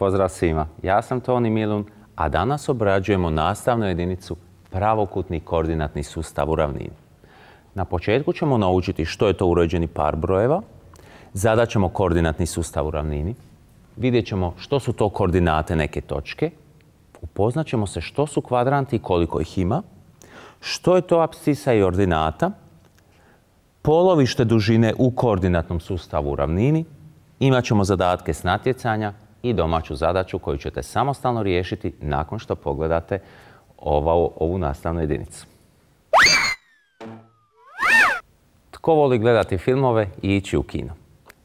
pozdrav svima. Ja sam Toni Milun, a danas obrađujemo nastavnu jedinicu pravokutni koordinatni sustav u ravnini. Na početku ćemo naučiti što je to uređeni par brojeva, zadat ćemo koordinatni sustav u ravnini, vidjet ćemo što su to koordinate neke točke, upoznat ćemo se što su kvadranti i koliko ih ima, što je to apsisa i ordinata, polovište dužine u koordinatnom sustavu u ravnini, imat ćemo zadatke s natjecanja, i domaću zadaću koju ćete samostalno riješiti nakon što pogledate ovu, ovu nastavnu jedinicu. Tko voli gledati filmove i ići u kino?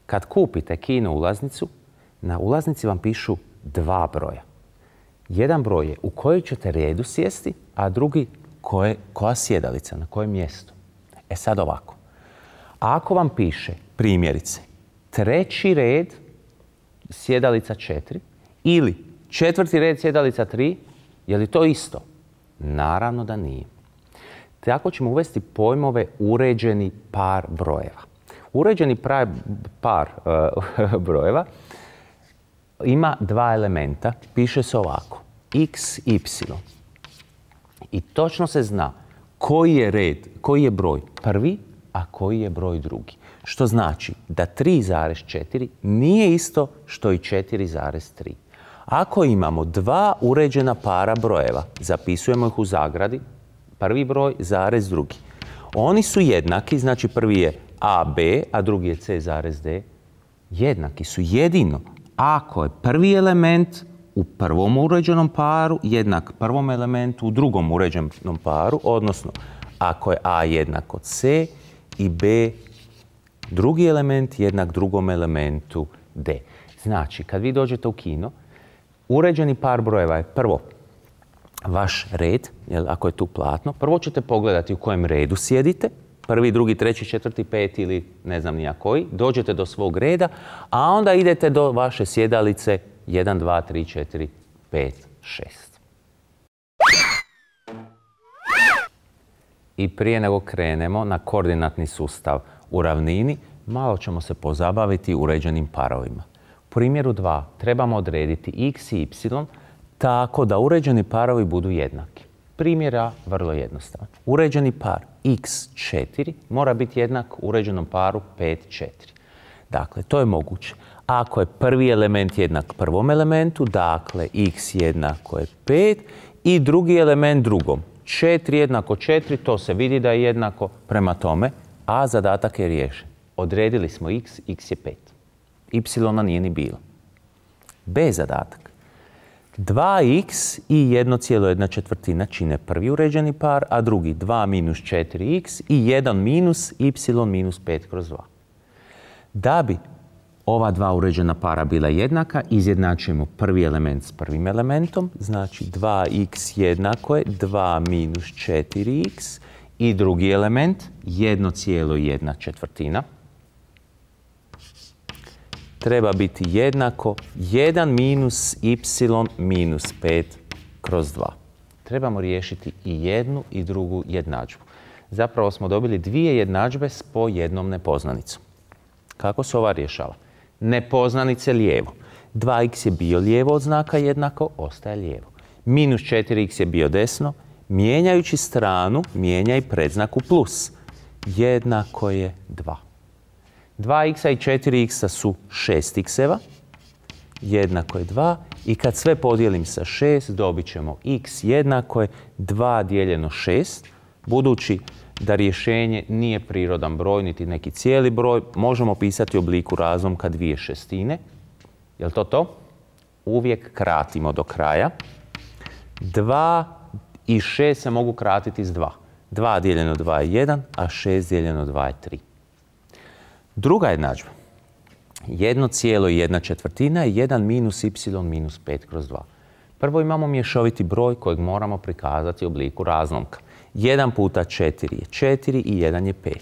Kad kupite kino ulaznicu, na ulaznici vam pišu dva broja. Jedan broj je u kojoj ćete redu sjesti, a drugi koje, koja sjedalica, na kojem mjestu. E sad ovako. Ako vam piše primjerice treći red sjedalica 4 ili četvrti red sjedalica 3, je li to isto? Naravno da nije. Tako ćemo uvesti pojmove uređeni par brojeva. Uređeni par, par e, brojeva ima dva elementa. Piše se ovako. x, y. I točno se zna koji je red, koji je broj prvi, a koji je broj drugi. Što znači da 3,4 nije isto što i 4,3. Ako imamo dva uređena para brojeva, zapisujemo ih u zagradi, prvi broj, zarez drugi. Oni su jednaki, znači prvi je AB, a drugi je C zarez D. Jednaki su jedino ako je prvi element u prvom uređenom paru jednak prvom elementu u drugom uređenom paru, odnosno ako je A jednako C i B drugi element jednak drugom elementu D. Znači, kad vi dođete u kino, uređeni par brojeva je prvo vaš red, jel, ako je tu platno, prvo ćete pogledati u kojem redu sjedite, prvi, drugi, treći, četvrti, peti ili ne znam nija koji, dođete do svog reda, a onda idete do vaše sjedalice 1, 2, 3, 4, 5, 6. I prije nego krenemo na koordinatni sustav u ravnini, malo ćemo se pozabaviti uređenim parovima. U primjeru 2 trebamo odrediti x i y tako da uređeni parovi budu jednaki. Primjera vrlo jednostavan. Uređeni par x4 mora biti jednak uređenom paru 5,4. Dakle, to je moguće. Ako je prvi element jednak prvom elementu, dakle x jednako je 5 i drugi element drugom. 4 jednako 4, to se vidi da je jednako prema tome. A zadatak je riješen. Odredili smo x, x je 5. Y nije ni bilo. B zadatak. 2x i 1,1 četvrtina čine prvi uređeni par, a drugi 2 minus 4x i 1 minus y minus 5 kroz 2. Da bi ova dva uređena para bila jednaka, izjednačujemo prvi element s prvim elementom, znači 2x jednako je 2 minus 4x i drugi element, 1,1 četvrtina, treba biti jednako 1 minus y minus 5 kroz 2. Trebamo riješiti i jednu i drugu jednadžbu. Zapravo smo dobili dvije jednadžbe s po jednom nepoznanicom. Kako se ova rješava? Nepoznanice lijevo. 2x je bio lijevo od znaka jednako, ostaje lijevo. Minus 4x je bio desno, Mijenjajući stranu, mijenjaj predznak u plus. Jednako je 2. 2x i 4x su 6x-eva. Jednako je 2. I kad sve podijelim sa 6, dobit ćemo x jednako je 2 dijeljeno 6. Budući da rješenje nije prirodan broj, niti neki cijeli broj, možemo pisati u obliku razlomka dvije šestine. Je li to to? Uvijek kratimo do kraja. 2 i 6 se mogu kratiti s 2. 2 dijeljeno 2 je 1, a 6 dijeljeno 2 je 3. Druga jednadžba. 1 cijelo i 1 četvrtina je 1 minus y minus 5 kroz 2. Prvo imamo mješoviti broj kojeg moramo prikazati u obliku razlomka. 1 puta 4 je 4 i 1 je 5.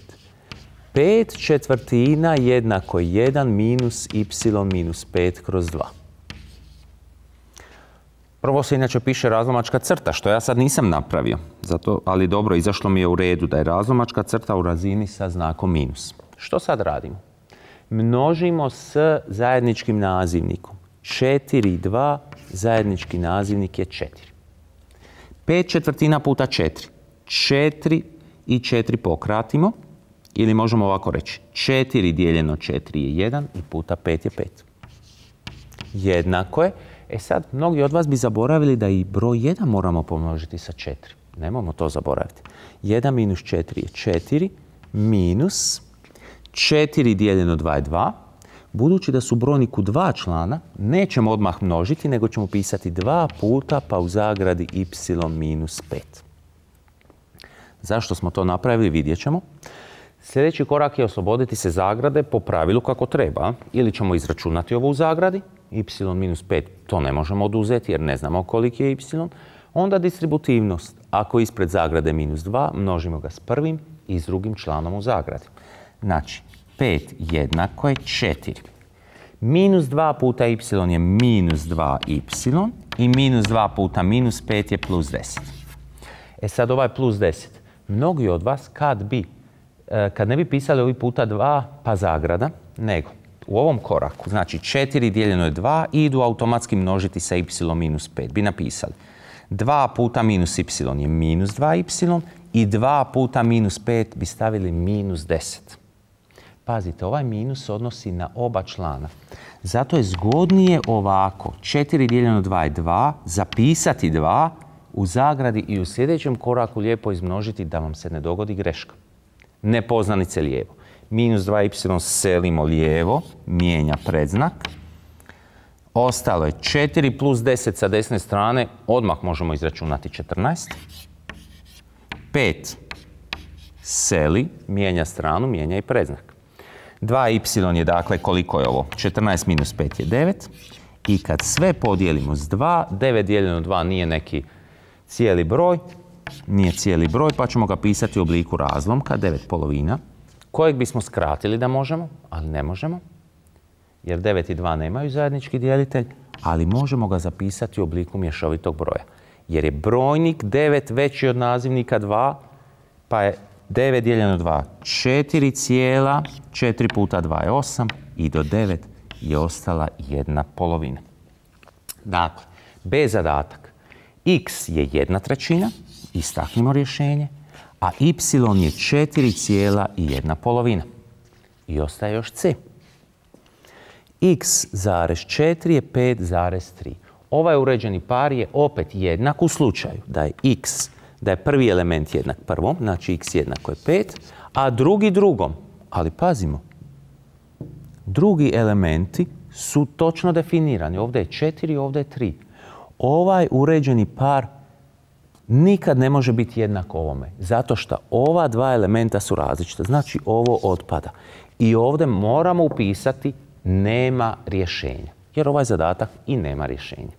5 četvrtina jednako 1 minus y minus 5 kroz 2. Prvo se inače piše razlomačka crta, što ja sad nisam napravio. Zato, ali dobro, izašlo mi je u redu da je razlomačka crta u razini sa znakom minus. Što sad radimo? Množimo s zajedničkim nazivnikom. 4 i 2, zajednički nazivnik je 4. 5 četvrtina puta 4. 4 i 4 pokratimo. Ili možemo ovako reći, 4 dijeljeno 4 je 1 i puta 5 je 5 jednako je. E sad, mnogi od vas bi zaboravili da i broj 1 moramo pomnožiti sa 4. Nemamo to zaboraviti. 1 minus 4 je 4 minus 4 dijeljeno 2 je 2. Budući da su brojniku dva člana, nećemo odmah množiti, nego ćemo pisati 2 puta pa u zagradi y minus 5. Zašto smo to napravili, vidjet ćemo. Sljedeći korak je osloboditi se zagrade po pravilu kako treba. Ili ćemo izračunati ovo u zagradi, y minus 5, to ne možemo oduzeti jer ne znamo koliki je y. Onda distributivnost. Ako ispred zagrade minus 2, množimo ga s prvim i s drugim članom u zagradi. Znači, 5 jednako je 4. Minus 2 puta y je minus 2y i minus 2 puta minus 5 je plus 10. E sad ovaj plus 10. Mnogi od vas kad bi, e, kad ne bi pisali ovi puta 2 pa zagrada, nego u ovom koraku, znači 4 dijeljeno je 2 idu automatski množiti sa y minus 5. Bi napisali 2 puta minus y je minus 2y i 2 puta minus 5 bi stavili minus 10. Pazite, ovaj minus odnosi na oba člana. Zato je zgodnije ovako, 4 dijeljeno 2 je 2, zapisati 2 u zagradi i u sljedećem koraku lijepo izmnožiti da vam se ne dogodi greška. Nepoznanice lijevo. Minus 2y selimo lijevo, mijenja predznak. Ostalo je 4 plus 10 sa desne strane, odmah možemo izračunati 14. 5 seli, mijenja stranu, mijenja i predznak. 2y je dakle, koliko je ovo? 14 minus 5 je 9. I kad sve podijelimo s 2, 9 dijeljeno 2 nije neki cijeli broj, nije cijeli broj, pa ćemo ga pisati u obliku razlomka, 9 polovina kojeg bismo skratili da možemo, ali ne možemo, jer 9 i 2 nemaju zajednički dijelitelj, ali možemo ga zapisati u obliku mješovitog broja. Jer je brojnik 9 veći od nazivnika 2, pa je 9 dijeljeno 2, 4 cijela, 4 puta 2 je 8 i do 9 je ostala jedna polovina. Dakle, B zadatak. x je jedna trećina, istaknimo rješenje, a y je cijela i jedna polovina. I ostaje još c. x 4 je 5,3. Ovaj uređeni par je opet jednak u slučaju da je x, da je prvi element jednak prvom, znači x jednako je 5, a drugi drugom. Ali pazimo, drugi elementi su točno definirani. Ovdje je 4, ovdje je 3. Ovaj uređeni par nikad ne može biti jednak ovome. Zato što ova dva elementa su različita. Znači ovo otpada. I ovdje moramo upisati nema rješenja. Jer ovaj zadatak i nema rješenja.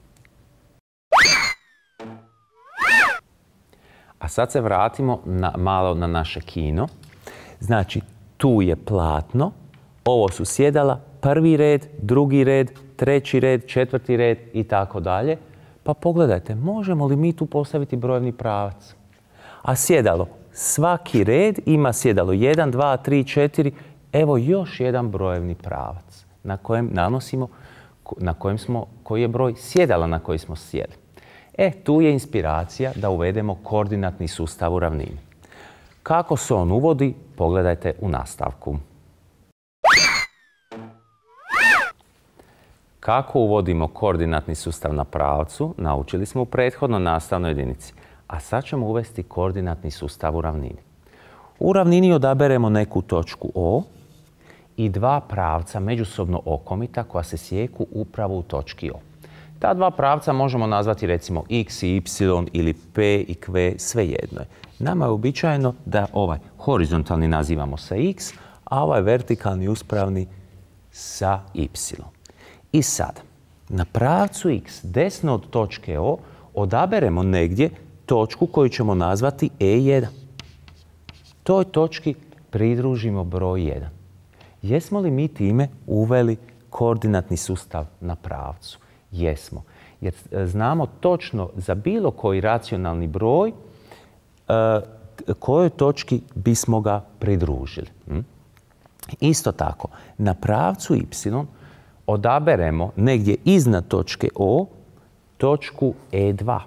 A sad se vratimo na, malo na naše kino. Znači, tu je platno, ovo su sjedala, prvi red, drugi red, treći red, četvrti red i tako dalje. Pa pogledajte, možemo li mi tu postaviti brojni pravac? A sjedalo, svaki red ima sjedalo 1, 2, 3, 4, evo još jedan brojevni pravac na kojem nanosimo, na kojem smo, koji je broj sjedala na koji smo sjeli. E, tu je inspiracija da uvedemo koordinatni sustav u ravnini. Kako se on uvodi, pogledajte u nastavku. Kako uvodimo koordinatni sustav na pravcu, naučili smo u prethodno nastavnoj jedinici, a sad ćemo uvesti koordinatni sustav u ravnini. U ravnini odaberemo neku točku O i dva pravca međusobno okomita koja se sjeku upravo u točki O. Ta dva pravca možemo nazvati recimo x i y ili p i q, sve jedno je. Nama je običajeno da ovaj horizontalni nazivamo sa x, a ovaj vertikalni uspravni sa y. I sad, na pravcu x, desno od točke O, odaberemo negdje točku koju ćemo nazvati E1. Toj točki pridružimo broj 1. Jesmo li mi time uveli koordinatni sustav na pravcu? Jesmo. Jer e, znamo točno za bilo koji racionalni broj e, kojoj točki bismo ga pridružili. Hm? Isto tako, na pravcu y odaberemo negdje iznad točke O točku E2.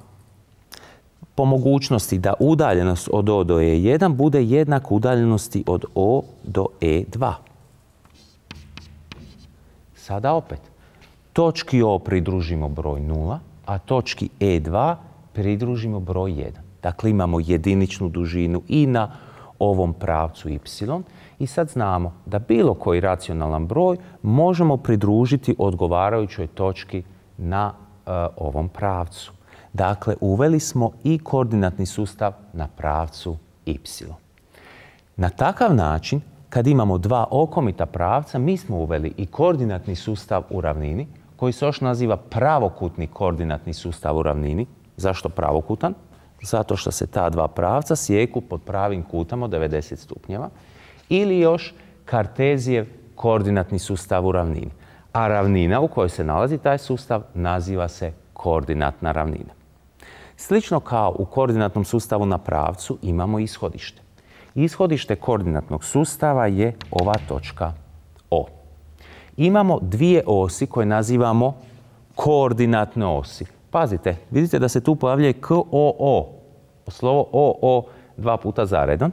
Po mogućnosti da udaljenost od O do E1 bude jednak udaljenosti od O do E2. Sada opet. Točki O pridružimo broj 0, a točki E2 pridružimo broj 1. Dakle, imamo jediničnu dužinu i na ovom pravcu y i sad znamo da bilo koji racionalan broj možemo pridružiti odgovarajućoj točki na e, ovom pravcu. Dakle, uveli smo i koordinatni sustav na pravcu y. Na takav način, kad imamo dva okomita pravca, mi smo uveli i koordinatni sustav u ravnini, koji se još naziva pravokutni koordinatni sustav u ravnini. Zašto pravokutan? Zato što se ta dva pravca sjeku pod pravim kutama od 90 stupnjeva. Ili još Kartezijev koordinatni sustav u ravnini. A ravnina u kojoj se nalazi taj sustav naziva se koordinatna ravnina. Slično kao u koordinatnom sustavu na pravcu imamo ishodište. Ishodište koordinatnog sustava je ova točka O. Imamo dvije osi koje nazivamo koordinatne osi. Pazite, vidite da se tu K-O-O. slovo o dva puta zaredan.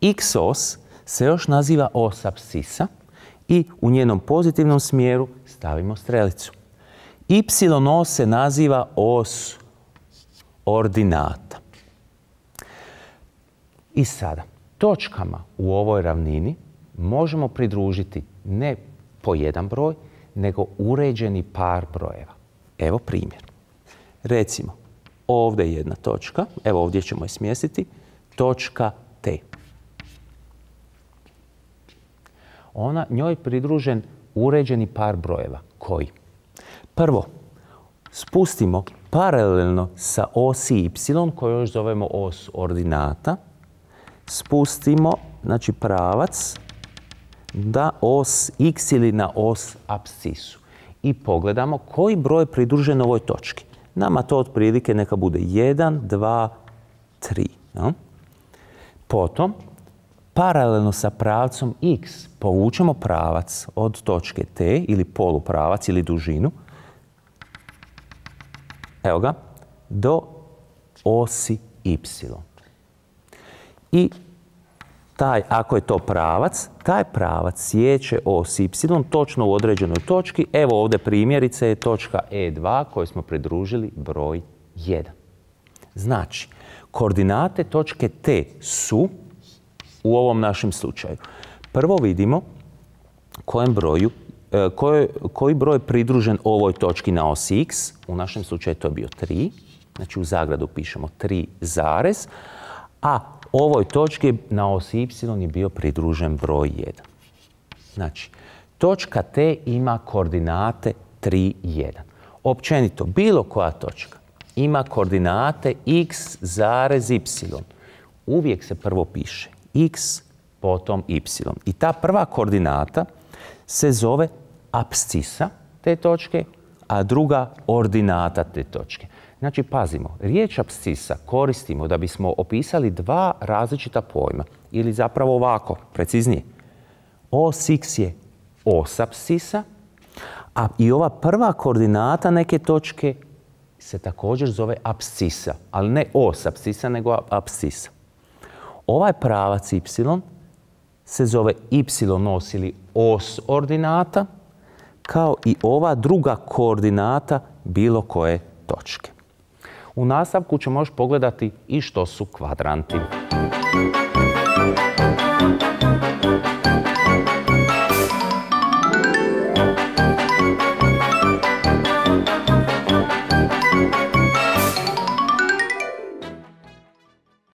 X-os se još naziva osa psisa i u njenom pozitivnom smjeru stavimo strelicu. Y se naziva os ordinata. I sada, točkama u ovoj ravnini možemo pridružiti ne po jedan broj, nego uređeni par brojeva. Evo primjer. Recimo, ovdje je jedna točka, evo ovdje ćemo je smjestiti, točka T. Ona, njoj pridružen uređeni par brojeva. Koji? Prvo, spustimo paralelno sa osi y, koju još zovemo os ordinata, spustimo znači pravac da os x ili na os apsisu i pogledamo koji broj pridružen ovoj točki. Nama to otprilike neka bude 1, 2, 3. Potom, paralelno sa pravcom x povučemo pravac od točke t ili polupravac ili dužinu evo ga, do osi y. I taj, ako je to pravac, taj pravac sjeće os y točno u određenoj točki. Evo ovdje primjerice je točka E2 koju smo pridružili broj 1. Znači, koordinate točke T su u ovom našem slučaju. Prvo vidimo kojem broju, e, koji, broj je pridružen ovoj točki na osi x. U našem slučaju to je bio 3. Znači u zagradu pišemo 3 zarez. A ovoj točki na osi y je bio pridružen broj 1. Znači, točka T ima koordinate 3, 1. Općenito, bilo koja točka ima koordinate x zarez y. Uvijek se prvo piše x, potom y. I ta prva koordinata se zove apscisa te točke, a druga ordinata te točke. Znači, pazimo, riječ apsisa koristimo da bismo opisali dva različita pojma. Ili zapravo ovako, preciznije. o x je os psisa, a i ova prva koordinata neke točke se također zove apsisa, ali ne os psisa nego apsisa. Ovaj pravac y se zove y os ili os ordinata, kao i ova druga koordinata bilo koje točke. U nastavku ćemo još pogledati i što su kvadranti.